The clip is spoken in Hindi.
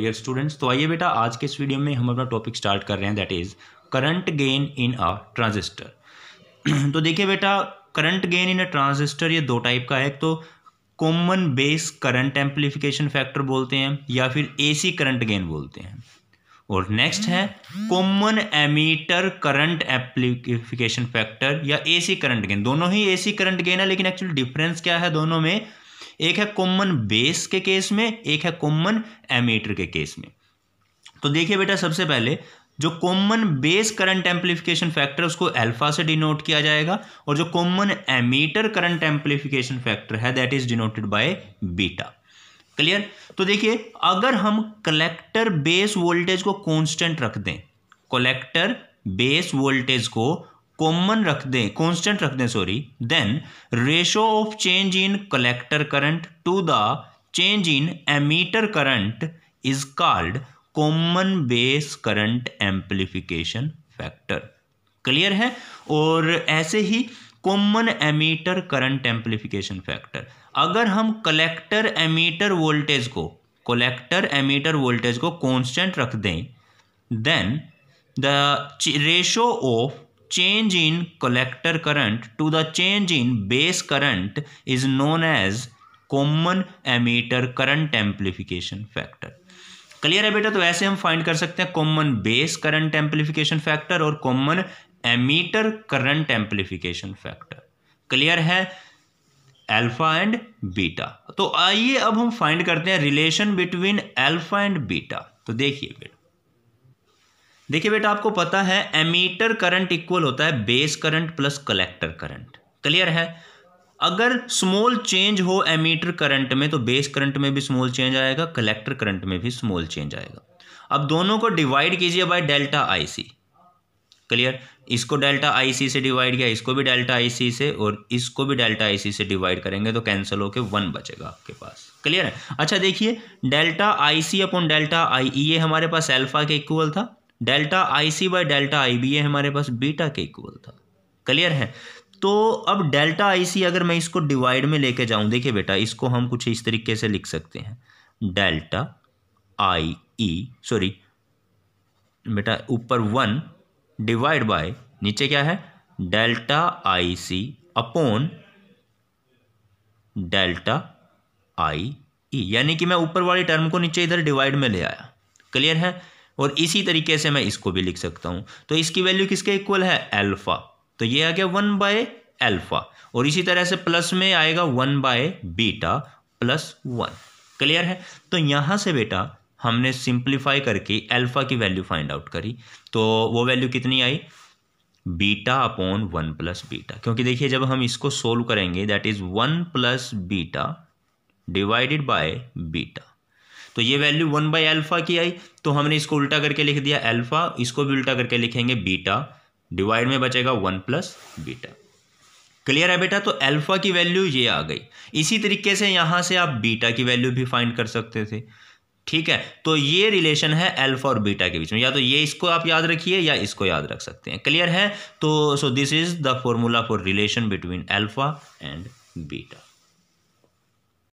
डियर स्टूडेंट्स तो आइए बेटा आज के इस वीडियो में हम अपना टॉपिक स्टार्ट कर रहे हैं that is current gain in a transistor तो देखिए बेटा current gain in a transistor ये दो टाइप का है एक तो common base current amplification factor बोलते हैं या फिर एसी करंट गेन बोलते हैं और नेक्स्ट है common emitter current amplification factor या एसी करंट गेन दोनों ही एसी करंट गेन है लेकिन एक्चुअली डिफरेंस क्या है दोनों में एक है कॉमन बेस के केस में एक है कॉमन एमीटर के केस में तो देखिए बेटा सबसे पहले जो common base current amplification factor उसको अल्फा से डिनोट किया जाएगा और जो common emitter current amplification factor है that is denoted by beta clear तो देखिए अगर हम कलेक्टर बेस वोल्टेज को कांस्टेंट रख दें कलेक्टर बेस वोल्टेज को कॉमन रख दें कॉन्स्टेंट रख दें sorry then ratio of change in collector current to the change in emitter current is called common base current amplification factor clear है और ऐसे ही common emitter current amplification factor अगर हम कलेक्टर एमीटर वोल्टेज को कलेक्टर एमीटर वोल्टेज को कॉन्स्टेंट रख दें then the ratio of change in collector current to the change in base current is known as common emitter current amplification factor clear है बेटा तो ऐसे हम फाइंड कर सकते हैं common base current amplification factor और common emitter current amplification factor clear है अल्फा एंड बीटा तो आइए अब हम फाइंड करते हैं relation between alpha and beta तो देखिए बेटा देखिए बेटा आपको पता है एमीटर करंट इक्वल होता है base current plus collector current clear है अगर स्मॉल चेंज हो एमीटर करंट में तो बेस करंट में भी स्मॉल चेंज आएगा कलेक्टर करंट में भी स्मॉल चेंज आएगा अब दोनों को डिवाइड कीजिए बाय डेल्टा आईसी क्लियर इसको डेल्टा आईसी से डिवाइड किया इसको भी डेल्टा आईसी से और इसको भी डेल्टा आईसी से डिवाइड करेंगे तो कैंसिल होकर वन बचेगा आपके पास क्लियर है अच्छा देखिए delta IC upon delta I ये हमारे पास एल्फा के इक्वल था delta I C by delta I B ये हमारे पास बीटा के इक्वल था क्लियर है तो अब डेल्टा आई सी अगर मैं इसको डिवाइड में लेके जाऊं देखिए बेटा इसको हम कुछ इस तरीके से लिख सकते हैं डेल्टा आई ई सॉरी बेटा ऊपर वन डिवाइड बाय नीचे क्या है delta I C upon delta I E यानी कि मैं ऊपर वाली टर्म को नीचे इधर डिवाइड में ले आया क्लियर है और इसी तरीके से मैं इसको भी लिख सकता हूँ तो इसकी वैल्यू किसके इक्वल है एल्फ़ा तो ये आ गया वन बाय एल्फ़ा और इसी तरह से प्लस में आएगा one by beta plus one clear है तो यहाँ से बेटा हमने सिंप्लीफाई करके एल्फा की वैल्यू फाइंड आउट करी तो वो वैल्यू कितनी आई beta upon one plus beta क्योंकि देखिए जब हम इसको सोल्व करेंगे that is one plus beta divided by beta तो ये वैल्यू वन बाई एल्फ़ा की आई तो हमने इसको उल्टा करके लिख दिया एल्फ़ा इसको भी उल्टा करके लिखेंगे बीटा डिवाइड में बचेगा वन प्लस बीटा क्लियर है बेटा तो एल्फा की वैल्यू ये आ गई इसी तरीके से यहां से आप बीटा की वैल्यू भी फाइंड कर सकते थे ठीक है तो ये रिलेशन है अल्फा और बीटा के बीच में या तो ये इसको आप याद रखिए या इसको याद रख सकते हैं क्लियर है तो so this is the formula for relation between alpha and beta